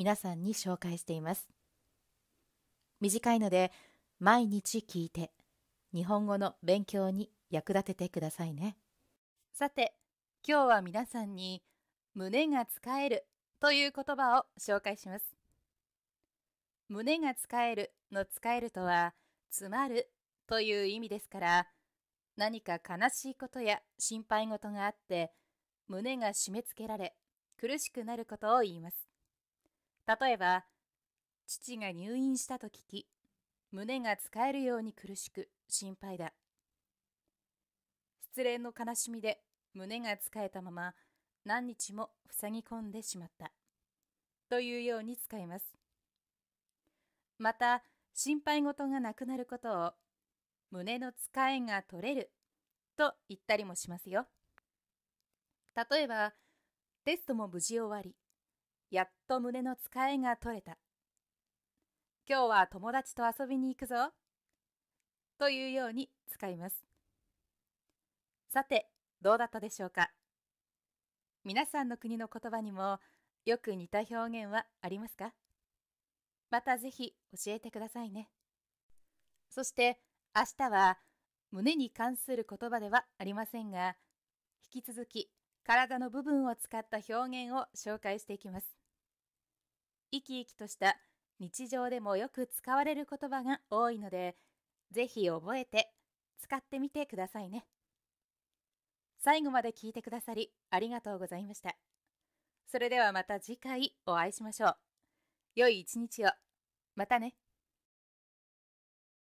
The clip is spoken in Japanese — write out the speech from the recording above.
皆さんに紹介しています短いので毎日聞いて日本語の勉強に役立ててくださいねさて今日は皆さんに胸が使えるという言葉を紹介します胸が使えるの使えるとは詰まるという意味ですから何か悲しいことや心配事があって胸が締め付けられ苦しくなることを言います例えば、父が入院したと聞き、胸が使えるように苦しく心配だ。失恋の悲しみで胸が使えたまま何日も塞ぎ込んでしまった。というように使います。また、心配事がなくなることを胸の使えが取れると言ったりもしますよ。例えば、テストも無事終わり、やっと胸のつかえが取れた。今日は友達と遊びに行くぞ。というように使います。さて、どうだったでしょうか皆さんの国の言葉にもよく似た表現はありますかまたぜひ教えてくださいね。そして明日は胸に関する言葉ではありませんが、引き続き体の部分を使った表現を紹介していきます。生き生きとした日常でもよく使われる言葉が多いので、ぜひ覚えて使ってみてくださいね。最後まで聞いてくださりありがとうございました。それではまた次回お会いしましょう。良い一日を。またね。